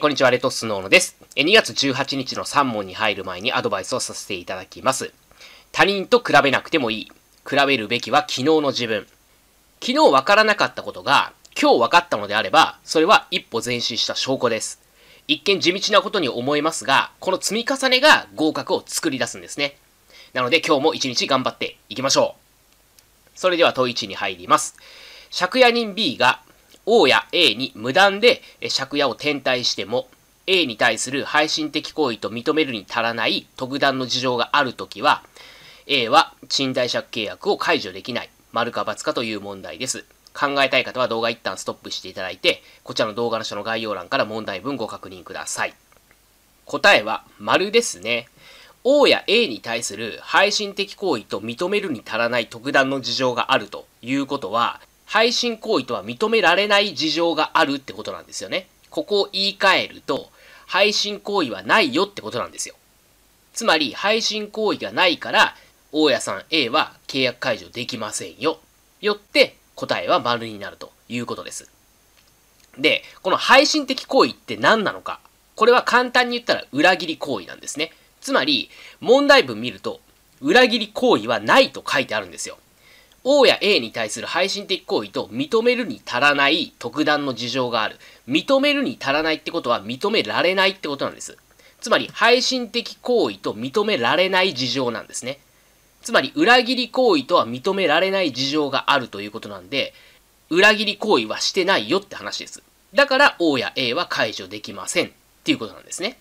こんにちは、レトスノーノです。2月18日の3問に入る前にアドバイスをさせていただきます。他人と比べなくてもいい。比べるべきは昨日の自分。昨日分からなかったことが今日分かったのであれば、それは一歩前進した証拠です。一見地道なことに思えますが、この積み重ねが合格を作り出すんですね。なので今日も一日頑張っていきましょう。それでは問1に入ります。借家人 B が王や A に無断で借家を転退しても A に対する配信的行為と認めるに足らない特段の事情があるときは A は賃貸借契約を解除できない丸か×かという問題です。考えたい方は動画一旦ストップしていただいて、こちらの動画の下の概要欄から問題文ご確認ください。答えは、丸ですね。大家 A に対する配信的行為と認めるに足らない特段の事情があるということは、配信行為とは認められない事情があるってことなんですよね。ここを言い換えると、配信行為はないよってことなんですよ。つまり、配信行為がないから、大家さん A は契約解除できませんよ。よって、答えは丸になるということです。で、この配信的行為って何なのか。これは簡単に言ったら裏切り行為なんですね。つまり、問題文見ると、裏切り行為はないと書いてあるんですよ。王や A に対する配信的行為と認めるに足らない特段の事情がある。認めるに足らないってことは認められないってことなんです。つまり、配信的行為と認められない事情なんですね。つまり、裏切り行為とは認められない事情があるということなんで、裏切り行為はしてないよって話です。だから、王や A は解除できませんっていうことなんですね。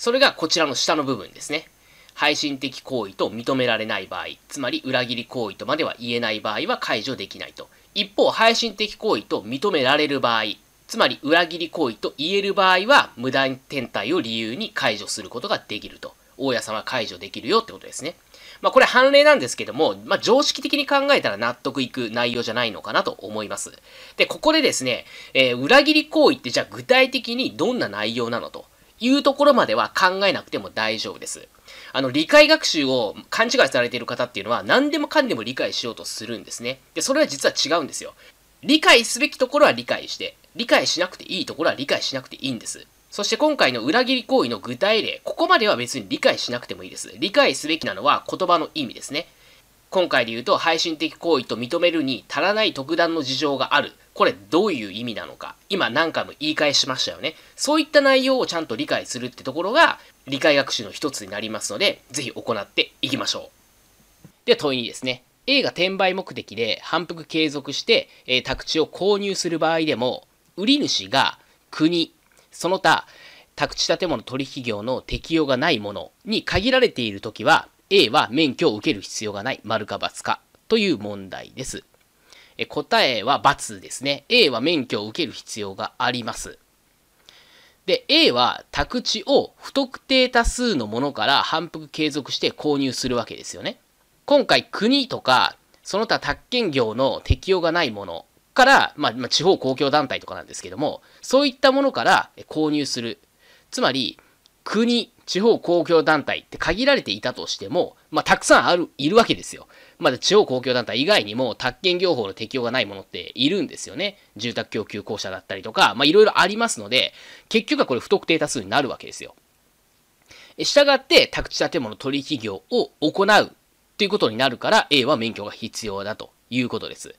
それがこちらの下の部分ですね。配信的行為と認められない場合、つまり裏切り行為とまでは言えない場合は解除できないと。一方、配信的行為と認められる場合、つまり裏切り行為と言える場合は、無断転退を理由に解除することができると。大家さんは解除できるよってことですね。まあこれ判例なんですけども、まあ常識的に考えたら納得いく内容じゃないのかなと思います。で、ここでですね、えー、裏切り行為ってじゃあ具体的にどんな内容なのと。いうところまでは考えなくても大丈夫です。あの、理解学習を勘違いされている方っていうのは、何でもかんでも理解しようとするんですね。で、それは実は違うんですよ。理解すべきところは理解して、理解しなくていいところは理解しなくていいんです。そして今回の裏切り行為の具体例、ここまでは別に理解しなくてもいいです。理解すべきなのは言葉の意味ですね。今回で言うと、配信的行為と認めるに足らない特段の事情があるこれどういう意味なのか、今何回も言い返しましたよね。そういった内容をちゃんと理解するってところが、理解学習の一つになりますので、ぜひ行っていきましょう。では問いにですね。A が転売目的で反復継続して、えー、宅地を購入する場合でも、売り主が国、その他、宅地建物取引業の適用がないものに限られているときは、A は免許を受ける必要がない、丸か×かという問題です。え答えは×ですね。A は免許を受ける必要があります。で、A は宅地を不特定多数のものから反復継続して購入するわけですよね。今回国とか、その他宅建業の適用がないものから、まあ、まあ、地方公共団体とかなんですけども、そういったものから購入する。つまり、国、地方公共団体って限られていたとしても、まあ、たくさんある、いるわけですよ。まだ地方公共団体以外にも、宅建業法の適用がないものっているんですよね。住宅供給公社だったりとか、まいろいろありますので、結局はこれ不特定多数になるわけですよ。したがって、宅地建物取引業を行うということになるから、A は免許が必要だということです。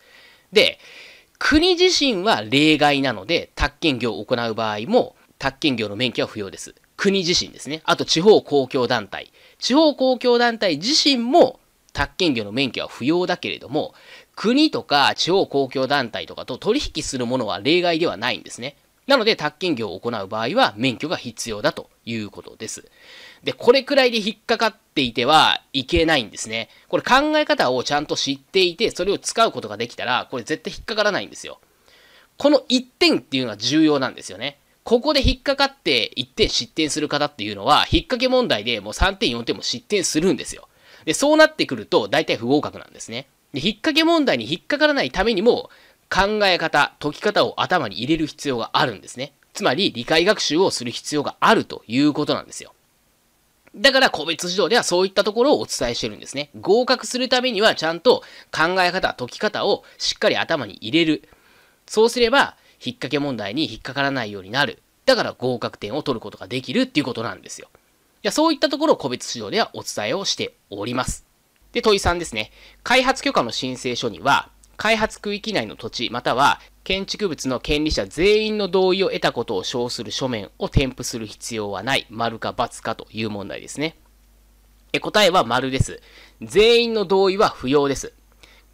で、国自身は例外なので、宅建業を行う場合も、宅建業の免許は不要です。国自身ですね。あと地方公共団体。地方公共団体自身も宅建業の免許は不要だけれども、国とか地方公共団体とかと取引するものは例外ではないんですね。なので、宅建業を行う場合は免許が必要だということです。で、これくらいで引っかかっていてはいけないんですね。これ考え方をちゃんと知っていて、それを使うことができたら、これ絶対引っかからないんですよ。この1点っていうのは重要なんですよね。ここで引っかかって1点失点する方っていうのは、引っ掛け問題でもう3点4点も失点するんですよ。で、そうなってくると、大体不合格なんですね。で、引っ掛け問題に引っかからないためにも、考え方、解き方を頭に入れる必要があるんですね。つまり、理解学習をする必要があるということなんですよ。だから個別指導ではそういったところをお伝えしてるんですね。合格するためにはちゃんと考え方、解き方をしっかり頭に入れる。そうすれば引っ掛け問題に引っかからないようになる。だから合格点を取ることができるっていうことなんですよ。いや、そういったところを個別指導ではお伝えをしております。で、問い3ですね。開発許可の申請書には、開発区域内の土地、または建築物の権利者全員の同意を得たことを称する書面を添付する必要はない、丸か×かという問題ですね。え答えは丸です。全員の同意は不要です。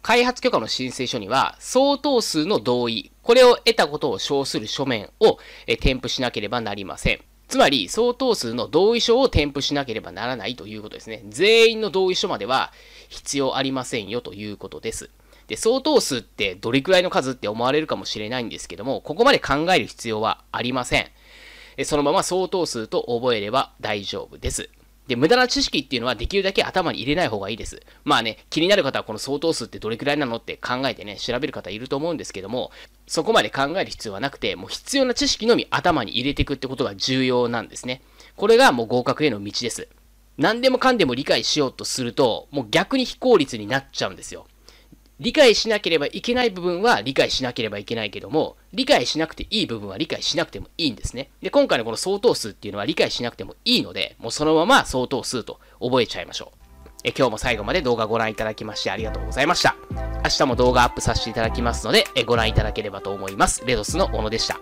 開発許可の申請書には、相当数の同意、これを得たことを称する書面を、え添付しなければなりません。つまり、相当数の同意書を添付しなければならないということですね。全員の同意書までは必要ありませんよということです。で、相当数ってどれくらいの数って思われるかもしれないんですけども、ここまで考える必要はありません。そのまま相当数と覚えれば大丈夫です。で、無駄な知識っていうのはできるだけ頭に入れない方がいいです。まあね、気になる方はこの相当数ってどれくらいなのって考えてね、調べる方いると思うんですけども、そこまで考える必要はなくて、もう必要な知識のみ頭に入れていくってことが重要なんですね。これがもう合格への道です。何でもかんでも理解しようとすると、もう逆に非効率になっちゃうんですよ。理解しなければいけない部分は理解しなければいけないけども、理解しなくていい部分は理解しなくてもいいんですね。で、今回のこの相当数っていうのは理解しなくてもいいので、もうそのまま相当数と覚えちゃいましょう。え今日も最後まで動画ご覧いただきましてありがとうございました。明日も動画アップさせていただきますので、えご覧いただければと思います。レドスの小野でした。